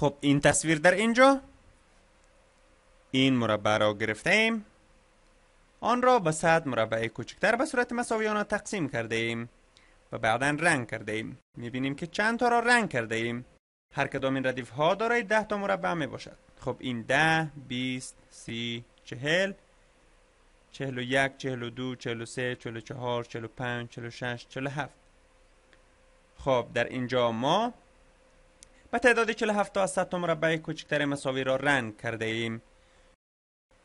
خب این تصویر در اینجا این مربع را ایم آن را به صد مربع کوچکتر به صورت مساویانه تقسیم کرده ایم و بعدا رنگ کرده ایم می بینیم که چند تا را رنگ کرده ایم هر کدام این ردیف ها دارای ده تا مربع می باشد خب این ده بیست سی چهل چهل و یک چهل و دو چهل و سه چهل و چهار چهل و پنج چهل و شش چهل و هفت خب در اینجا ما و تعداد 47 تا از 100 مربع کوچکتر مساوی را رنگ کرده ایم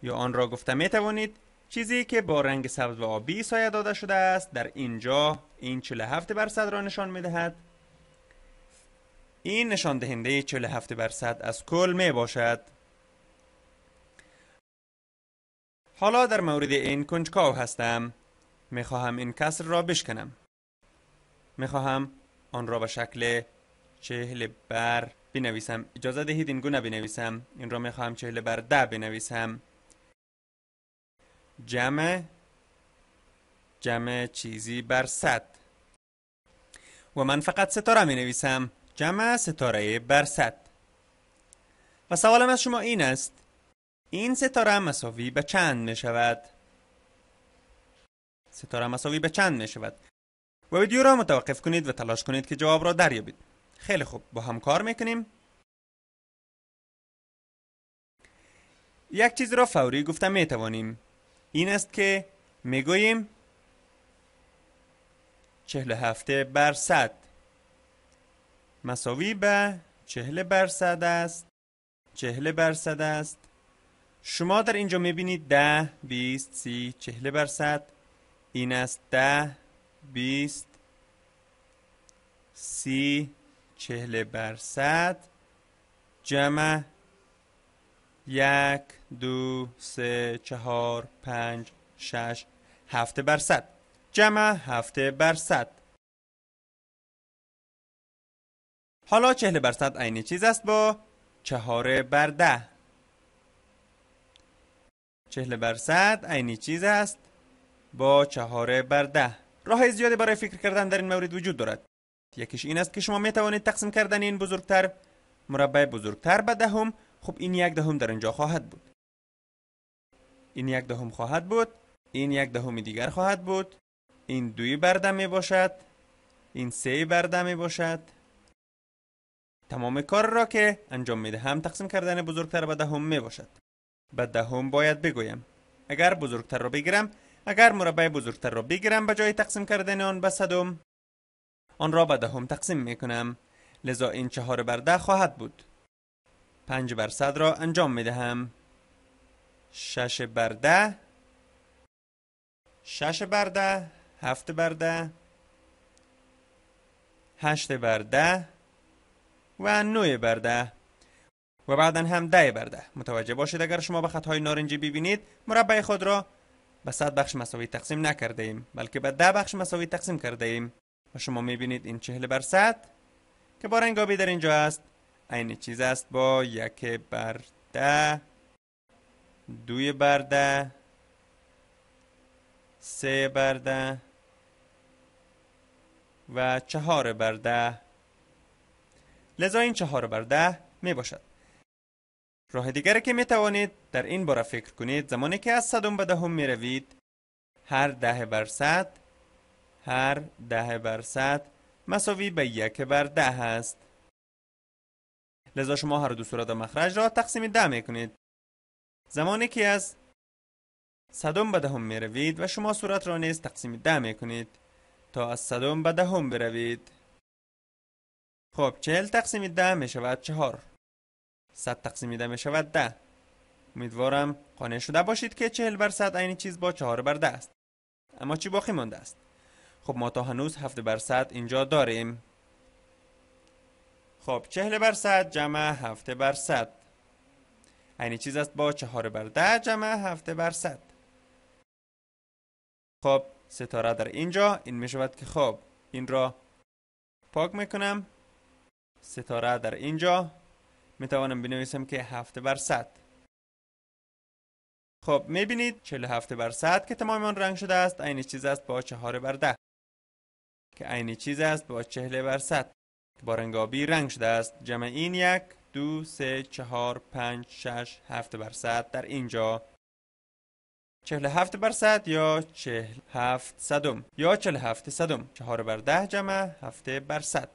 یا آن را گفته می توانید چیزی که با رنگ سبز و آبی سایه داده شده است در اینجا این 47 درصد را نشان می دهد این نشان دهنده 47 درصد از کل می باشد حالا در مورد این کنجکاو هستم می خواهم این کسر را بشکنم می خواهم آن را به شکل چهل بر بنویسم اجازه دهید این گونه بنویسم این را میخواهم چهل بر ده بنویسم جمع جمع چیزی بر صد و من فقط ستاره می نویسم جمع ستاره بر صد و سوالم از شما این است این ستاره مساوی به چند می شود؟ ستاره مساوی به چند می شود؟ و ویدیو را متوقف کنید و تلاش کنید که جواب را دریابید خیلی خوب با هم کار میکنیم یک چیز را فوری گفتم میتوانیم این است که میگوییم چهل هفته برصد صد مساوی به چهل برصد صد است چهل بر است شما در اینجا میبینید ده بیست سی چهل بر صد این است ده بیست سی چهل بر صد جمع یک دو سه چهار پنج شش هفته بر صد جمع هفته بر صد حالا چهل بر صد عین چیز است با چهار بر ده چهل بر صد عین چیز است با چهار بر ده راه زیادی برای فکر کردن در این مورد وجود دارد یکیش این است که شما می توانید تقسیم کردن این بزرگتر مربع بزرگتر به دهم خب این یک دهم در اینجا خواهد بود این یک دهم خواهد بود این یک دهم دیگر خواهد بود این دوی برده می باشد این سه برده می باشد تمام کار را که انجام می دهم تقسیم کردن بزرگتر به دهم می باشد به دهم باید بگویم اگر بزرگتر را بگیرم اگر مربع بزرگتر را بگیرم به جای تقسیم کردن آن به صدم آن را به دهم تقسیم می کنم لذا این چهار برده خواهد بود پنج بر صد را انجام می دهم شش برده ده شش بر ده هفت بر هشت بر و نوی برده و بعدا هم ده بر متوجه باشید اگر شما به خطهای نارنجی ببینید مربع خود را به صد بخش مساوی تقسیم نکرده ایم بلکه به ده بخش مساوی تقسیم کرده ایم و شما میبینید این چهل بر صد که رنگابی در اینجا است عین چیز است با یک بر ده دوی بر ده سه بر و چهار بر ده لذا این چهار بر ده می باشد راه دیگر که می توانید در این باره فکر کنید زمانی که از صدم به دهم می روید هر ده بر صد هر ده بر صد مساوی به یک بر ده است. لذا شما هر دو صورت مخرج را تقسیم ده می کنید. زمانی که از صدم به دهم می روید و شما صورت را نیز تقسیم ده می کنید تا از صدم به دهم بروید. خب چهل تقسیم ده می شود چهار. صد تقسیم ده می شود ده. امیدوارم قانع شده باشید که چهل بر صد این چیز با چهار بر ده است. اما چی باقی مانده است؟ خب ما تا هنوز هفت بر صد اینجا داریم خب چهل بر صد جمع هفت بر صد یعنی چیز است با چهار بر ده جمع هفت بر صد خب ستاره در اینجا این می شود که خب این را پاک می کنم ستاره در اینجا می توانم بنویسم که هفت بر صد خب می بینید هفت بر صد که تمام آن رنگ شده است عین چیز است با چهار بر ده. که عین چیز است با چهله بر صد که رنگابی رنگ شده است جمع این یک دو سه چهار پنج شش هفت بر در اینجا چهل هفت بر یا چهل هفت صدم یا چهل هفت صدم چهار بر ده جمع هفت بر صد